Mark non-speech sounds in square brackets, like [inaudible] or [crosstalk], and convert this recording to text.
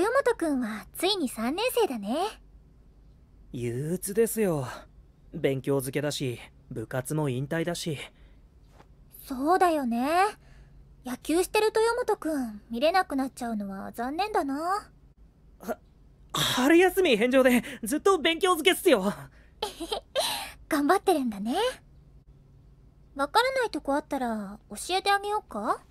豊本くんはついに3年生だね憂鬱ですよ勉強漬けだし部活も引退だしそうだよね野球してる豊本くん見れなくなっちゃうのは残念だな春休み返上でずっと勉強漬けっすよ [laughs] 頑張ってるんだねわからないとこあったら教えてあげようか